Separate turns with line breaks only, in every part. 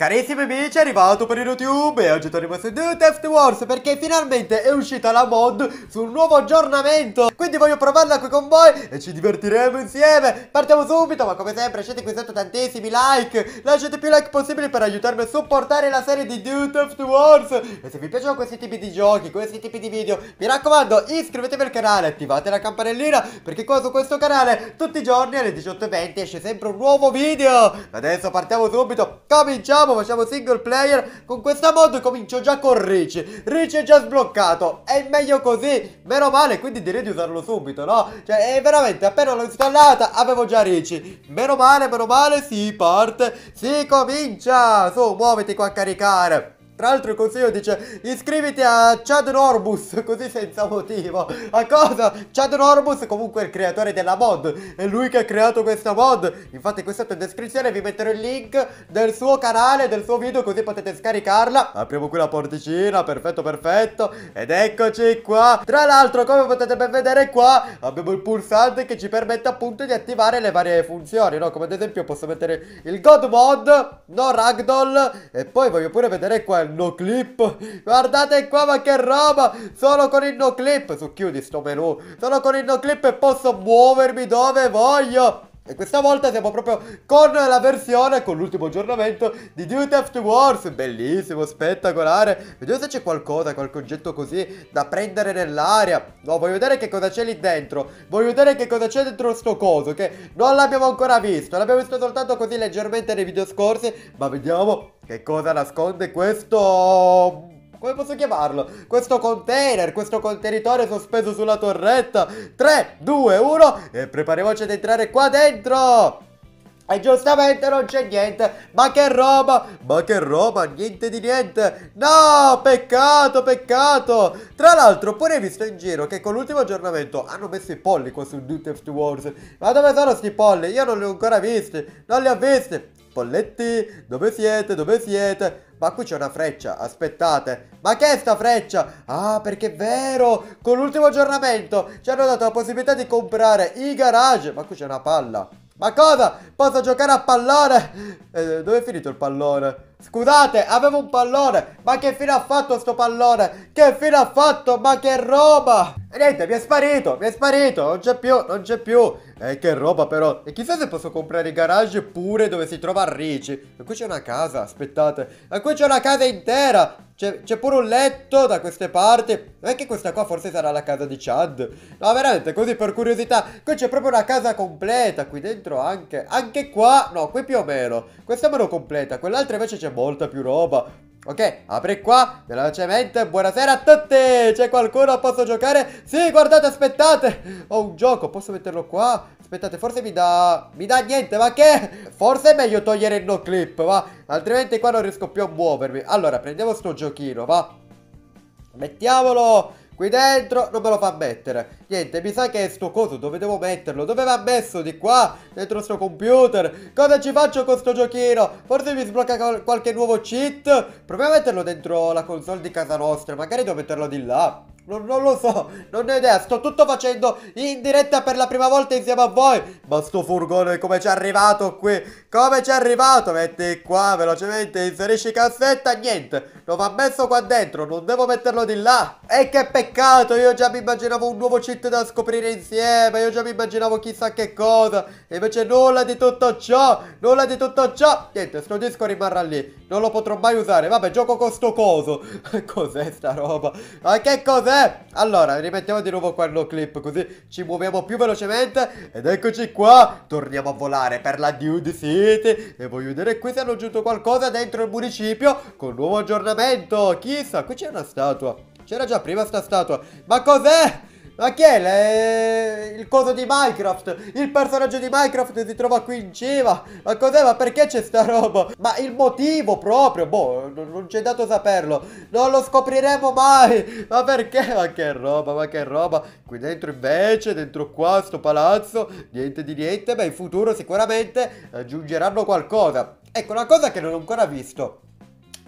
Carissimi amici, è arrivato per il YouTube e oggi torniamo su The Theft Wars perché finalmente è uscita la mod sul nuovo aggiornamento Quindi voglio provarla qui con voi e ci divertiremo insieme Partiamo subito, ma come sempre lasciate qui sotto tantissimi like Lasciate più like possibili per aiutarmi a supportare la serie di The Theft Wars E se vi piacciono questi tipi di giochi, questi tipi di video Mi raccomando iscrivetevi al canale, attivate la campanellina Perché qua su questo canale tutti i giorni alle 18.20 esce sempre un nuovo video Adesso partiamo subito, cominciamo andiamo, facciamo single player Con questa mod comincio già con Rich Rich è già sbloccato È meglio così, meno male Quindi direi di usarlo subito, no? Cioè, è veramente, appena l'ho installata avevo già Rich Meno male, meno male, si parte Si comincia Su, muoviti qua a caricare tra l'altro il consiglio dice iscriviti a Chad Norbus così senza motivo. A cosa? Chad Norbus comunque è il creatore della mod. È lui che ha creato questa mod. Infatti qui sotto in descrizione vi metterò il link del suo canale, del suo video così potete scaricarla. Apriamo qui la porticina, perfetto perfetto. Ed eccoci qua. Tra l'altro come potete ben vedere qua abbiamo il pulsante che ci permette appunto di attivare le varie funzioni. No? Come ad esempio posso mettere il God Mod, no Ragdoll. E poi voglio pure vedere qua il il no clip. Guardate qua, ma che roba! Solo con il no clip. Su chiudi sto menu. Solo con il no clip e posso muovermi dove voglio. E questa volta siamo proprio con la versione, con l'ultimo aggiornamento di Duty After Wars Bellissimo, spettacolare Vediamo se c'è qualcosa, qualche oggetto così da prendere nell'aria No, voglio vedere che cosa c'è lì dentro Voglio vedere che cosa c'è dentro sto coso Che non l'abbiamo ancora visto L'abbiamo visto soltanto così leggermente nei video scorsi Ma vediamo che cosa nasconde questo come posso chiamarlo? Questo container, questo contenitore sospeso sulla torretta 3, 2, 1 E prepariamoci ad entrare qua dentro e giustamente non c'è niente Ma che roba Ma che roba Niente di niente No Peccato Peccato Tra l'altro pure hai visto in giro Che con l'ultimo aggiornamento Hanno messo i polli qua su Duty of the Wars Ma dove sono sti polli? Io non li ho ancora visti Non li ho visti Polletti Dove siete? Dove siete? Ma qui c'è una freccia Aspettate ma che è sta freccia? Ah, perché è vero! Con l'ultimo aggiornamento ci hanno dato la possibilità di comprare i garage. Ma qui c'è una palla. Ma cosa? Posso giocare a pallone? Eh, dove è finito il pallone? Scusate, avevo un pallone. Ma che fine ha fatto sto pallone? Che fine ha fatto? Ma che roba! E niente, mi è sparito, mi è sparito. Non c'è più, non c'è più. Eh, che roba però. E chissà se posso comprare i garage pure dove si trova Ricci. Ma qui c'è una casa, aspettate. Ma qui c'è una casa intera. C'è pure un letto da queste parti. Non è che questa qua forse sarà la casa di Chad. No, veramente, così per curiosità. Qui c'è proprio una casa completa, qui dentro anche. Anche qua, no, qui più o meno. Questa meno completa. Quell'altra invece c'è c'è molta più roba. Ok, apri qua, velocemente, buonasera a tutti! C'è qualcuno, posso giocare? Sì, guardate, aspettate! Ho un gioco, posso metterlo qua? Aspettate, forse mi dà... mi dà niente, ma che? Forse è meglio togliere il no clip, va? Altrimenti qua non riesco più a muovermi. Allora, prendiamo sto giochino, va? Mettiamolo Qui dentro non me lo fa mettere. Niente, mi sa che sto coso dove devo metterlo? Dove va messo? Di qua? Dentro sto computer? Cosa ci faccio con sto giochino? Forse mi sblocca qualche nuovo cheat? Proviamo a metterlo dentro la console di casa nostra. Magari devo metterlo di là. Non, non, lo so, non ho idea, sto tutto facendo in diretta per la prima volta insieme a voi Ma sto furgone come ci è arrivato qui? Come ci è arrivato? Metti qua velocemente, inserisci cassetta, niente Lo va messo qua dentro, non devo metterlo di là E che peccato, io già mi immaginavo un nuovo cheat da scoprire insieme Io già mi immaginavo chissà che cosa E invece nulla di tutto ciò, nulla di tutto ciò Niente, sto disco rimarrà lì, non lo potrò mai usare Vabbè, gioco con sto coso Cos'è sta roba? Ma che cos'è? Vabbè, eh, allora, rimettiamo di nuovo quello clip così ci muoviamo più velocemente ed eccoci qua, torniamo a volare per la Dude City e voglio vedere qui se hanno aggiunto qualcosa dentro il municipio con nuovo aggiornamento, chissà, qui c'è una statua. C'era già prima sta statua. Ma cos'è? Ma chi è le... il coso di Minecraft? Il personaggio di Minecraft si trova qui in cima? Ma cos'è? Ma perché c'è sta roba? Ma il motivo proprio? Boh, non c'è dato saperlo. Non lo scopriremo mai. Ma perché? Ma che roba, ma che roba. Qui dentro invece, dentro qua, sto palazzo, niente di niente. Ma in futuro sicuramente aggiungeranno qualcosa. Ecco, una cosa che non ho ancora visto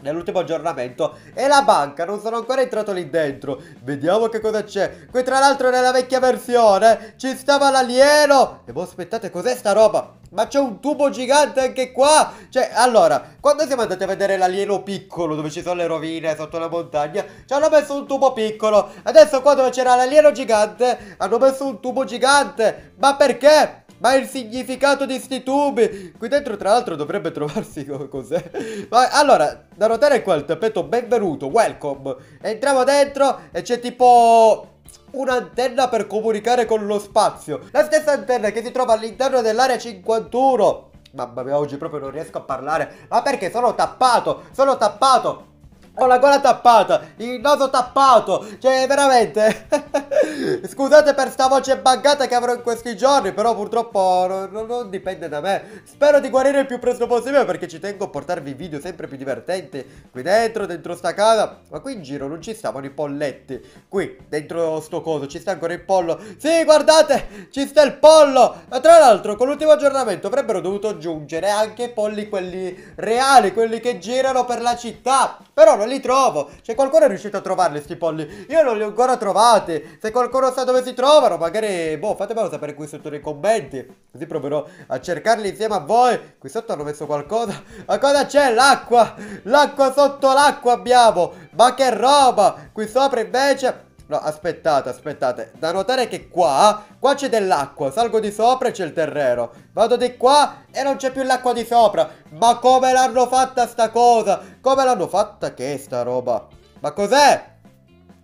nell'ultimo aggiornamento e la banca, non sono ancora entrato lì dentro vediamo che cosa c'è qui tra l'altro nella vecchia versione ci stava l'alieno e boh aspettate cos'è sta roba ma c'è un tubo gigante anche qua Cioè, allora, quando siamo andati a vedere l'alieno piccolo Dove ci sono le rovine sotto la montagna Ci hanno messo un tubo piccolo Adesso qua dove c'era l'alieno gigante Hanno messo un tubo gigante Ma perché? Ma il significato di sti tubi! Qui dentro tra l'altro dovrebbe trovarsi cos'è. Ma allora, da notare qua il tappeto benvenuto, welcome. Entriamo dentro e c'è tipo un'antenna per comunicare con lo spazio. La stessa antenna che si trova all'interno dell'area 51. Mamma mia, oggi proprio non riesco a parlare. Ma perché sono tappato? Sono tappato! Ho la gola tappata, il naso tappato, cioè veramente. Scusate per sta voce buggata che avrò in questi giorni, però purtroppo non, non, dipende da me. Spero di guarire il più presto possibile perché ci tengo a portarvi video sempre più divertenti qui dentro, dentro sta casa. Ma qui in giro non ci stavano i polletti. Qui, dentro sto coso, ci sta ancora il pollo. Sì, guardate, ci sta il pollo. Ma tra l'altro, con l'ultimo aggiornamento avrebbero dovuto aggiungere anche i polli quelli reali, quelli che girano per la città. Però non li trovo. Cioè, qualcuno è riuscito a trovarli, sti polli. Io non li ho ancora trovati. Se qualcuno sa dove si trovano, magari, boh, fatemelo sapere qui sotto nei commenti. Così proverò a cercarli insieme a voi. Qui sotto hanno messo qualcosa. Ma cosa c'è? L'acqua! L'acqua sotto l'acqua abbiamo! Ma che roba! Qui sopra invece No, aspettate, aspettate. Da notare che qua, qua c'è dell'acqua. Salgo di sopra e c'è il terreno. Vado di qua e non c'è più l'acqua di sopra. Ma come l'hanno fatta sta cosa? Come l'hanno fatta che sta roba? Ma cos'è?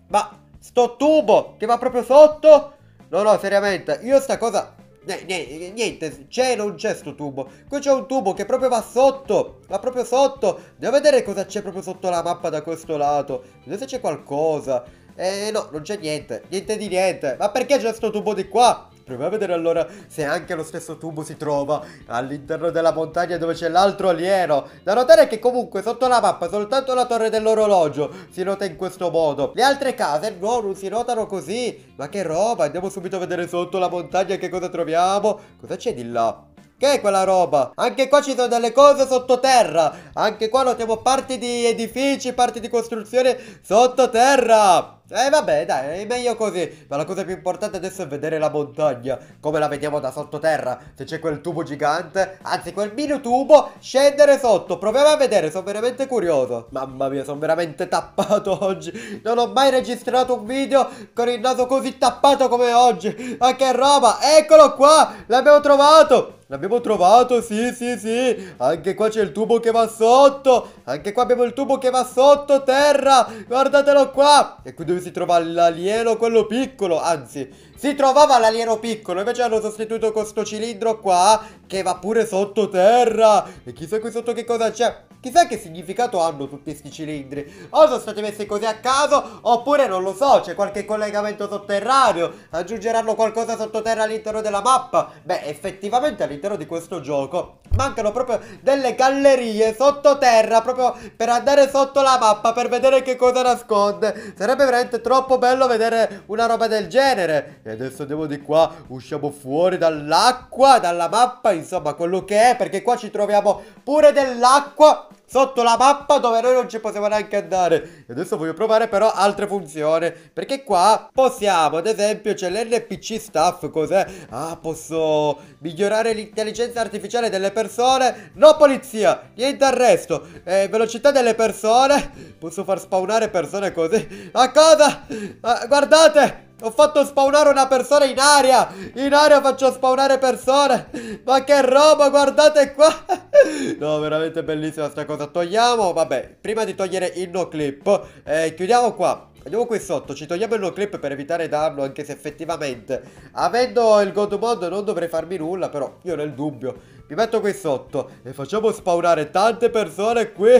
Ma sto tubo che va proprio sotto? No, no, seriamente. Io sta cosa... Niente, niente c'è non c'è sto tubo. Qui c'è un tubo che proprio va sotto. Va proprio sotto. Devo vedere cosa c'è proprio sotto la mappa da questo lato. Vedete se c'è qualcosa. Eh no, non c'è niente, niente di niente. Ma perché c'è questo tubo di qua? Proviamo a vedere allora se anche lo stesso tubo si trova all'interno della montagna dove c'è l'altro alieno. Da notare che comunque sotto la mappa soltanto la torre dell'orologio si nota in questo modo. Le altre case no, non si notano così. Ma che roba, andiamo subito a vedere sotto la montagna che cosa troviamo. Cosa c'è di là? Che è quella roba? Anche qua ci sono delle cose sottoterra. Anche qua notiamo parti di edifici, parti di costruzione sottoterra. Eh vabbè dai, è meglio così, ma la cosa più importante adesso è vedere la montagna, come la vediamo da sottoterra, se c'è quel tubo gigante, anzi quel mini tubo, scendere sotto, proviamo a vedere, sono veramente curioso. Mamma mia, sono veramente tappato oggi, non ho mai registrato un video con il naso così tappato come oggi, ma che roba, eccolo qua, l'abbiamo trovato, L'abbiamo trovato, sì, sì, sì. Anche qua c'è il tubo che va sotto. Anche qua abbiamo il tubo che va sotto terra. Guardatelo qua. E qui dove si trova l'alieno, quello piccolo, anzi si trovava l'alieno piccolo, invece hanno sostituito con sto cilindro qua che va pure sottoterra. E chissà qui sotto che cosa c'è. Chissà che significato hanno tutti questi cilindri. O sono stati messi così a caso, oppure non lo so, c'è qualche collegamento sotterraneo. Aggiungeranno qualcosa sottoterra all'interno della mappa. Beh, effettivamente all'interno di questo gioco mancano proprio delle gallerie sottoterra, proprio per andare sotto la mappa, per vedere che cosa nasconde. Sarebbe veramente troppo bello vedere una roba del genere. E adesso andiamo di qua, usciamo fuori dall'acqua, dalla mappa, insomma quello che è, perché qua ci troviamo pure dell'acqua sotto la mappa dove noi non ci possiamo neanche andare e adesso voglio provare però altre funzioni perché qua possiamo ad esempio c'è l'NPC staff cos'è? ah posso migliorare l'intelligenza artificiale delle persone no polizia niente arresto eh, velocità delle persone posso far spawnare persone così Ma cosa? Ah, guardate ho fatto spawnare una persona in aria In aria faccio spawnare persone Ma che roba guardate qua No veramente bellissima sta cosa Togliamo vabbè Prima di togliere il no clip eh, Chiudiamo qua Andiamo qui sotto, ci togliamo il no clip per evitare danno anche se effettivamente avendo il god mod non dovrei farmi nulla però io nel dubbio mi metto qui sotto e facciamo spawnare tante persone qui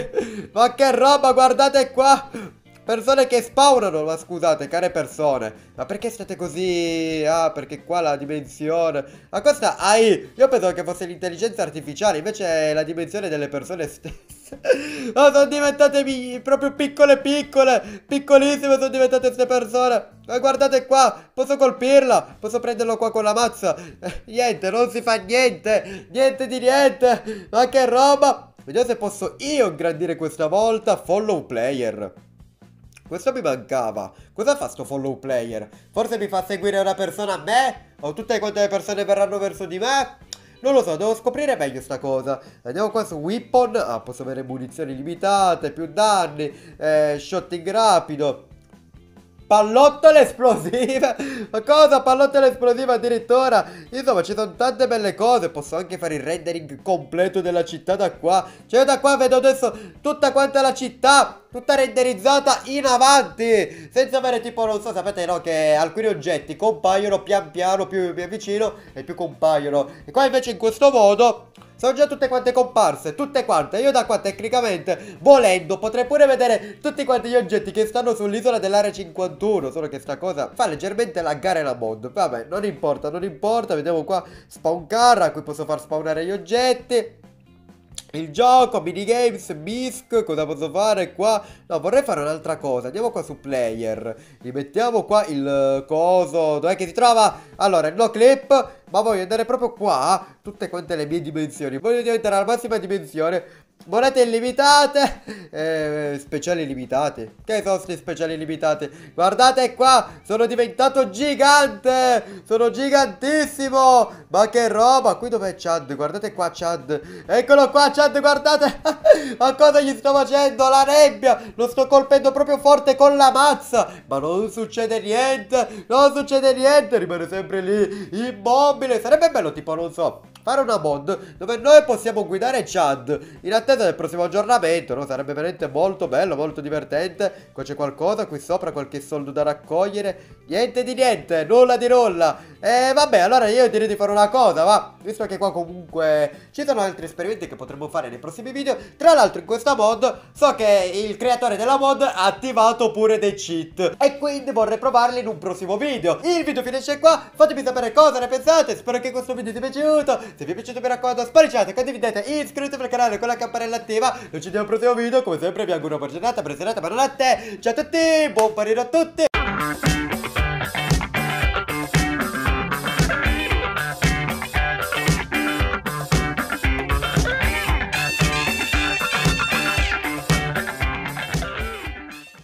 ma che roba guardate qua Persone che spawnano, ma scusate, care persone. Ma perché state così... Ah, perché qua la dimensione... Ma questa AI... Io pensavo che fosse l'intelligenza artificiale, invece è la dimensione delle persone stesse. oh, sono diventate proprio piccole piccole, piccolissime sono diventate queste persone. Ma guardate qua, posso colpirla, posso prenderlo qua con la mazza. niente, non si fa niente, niente di niente. Ma che roba! Vediamo se posso io ingrandire questa volta follow player. Questo mi mancava. Cosa fa sto follow player? Forse mi fa seguire una persona a me? O tutte quante le persone verranno verso di me? Non lo so, devo scoprire meglio sta cosa. Andiamo qua su Weapon. Ah, posso avere munizioni limitate, più danni, eh, shotting rapido. Pallottola esplosiva Ma cosa? Pallottola esplosiva addirittura Insomma ci sono tante belle cose Posso anche fare il rendering completo della città da qua Cioè da qua vedo adesso tutta quanta la città Tutta renderizzata in avanti Senza avere tipo non so sapete no Che alcuni oggetti compaiono pian piano più, più vicino E più compaiono E qua invece in questo modo sono già tutte quante comparse, tutte quante. Io da qua tecnicamente, volendo, potrei pure vedere tutti quanti gli oggetti che stanno sull'isola dell'area 51. Solo che sta cosa fa leggermente laggare la mod. Vabbè, non importa, non importa. Vediamo qua, spawn car, qui posso far spawnare gli oggetti il gioco, minigames, misc, cosa posso fare qua? No, vorrei fare un'altra cosa, andiamo qua su player Rimettiamo qua il coso, dov'è che si trova? Allora, no clip, ma voglio andare proprio qua, tutte quante le mie dimensioni Voglio diventare la massima dimensione Monete illimitate eh, Speciali limitate Che sono queste speciali limitate? Guardate qua Sono diventato gigante Sono gigantissimo Ma che roba Qui dov'è Chad? Guardate qua Chad Eccolo qua Chad guardate Ma cosa gli sto facendo? La nebbia Lo sto colpendo proprio forte con la mazza Ma non succede niente Non succede niente Rimane sempre lì Immobile Sarebbe bello tipo non so fare una mod dove noi possiamo guidare Chad in attesa del prossimo aggiornamento, no? Sarebbe veramente molto bello, molto divertente. Qua c'è qualcosa, qui sopra qualche soldo da raccogliere. Niente di niente, nulla di nulla. E vabbè, allora io direi di fare una cosa, va. Visto che qua comunque ci sono altri esperimenti che potremmo fare nei prossimi video. Tra l'altro in questa mod so che il creatore della mod ha attivato pure dei cheat. E quindi vorrei provarli in un prossimo video. Il video finisce qua, fatemi sapere cosa ne pensate. Spero che questo video ti sia piaciuto. Se vi è piaciuto mi raccomando spariciate, condividete, iscrivetevi al canale con la campanella attiva E ci vediamo al prossimo video, come sempre vi auguro una buona giornata, buona serata, buona notte Ciao a tutti, buon parere a tutti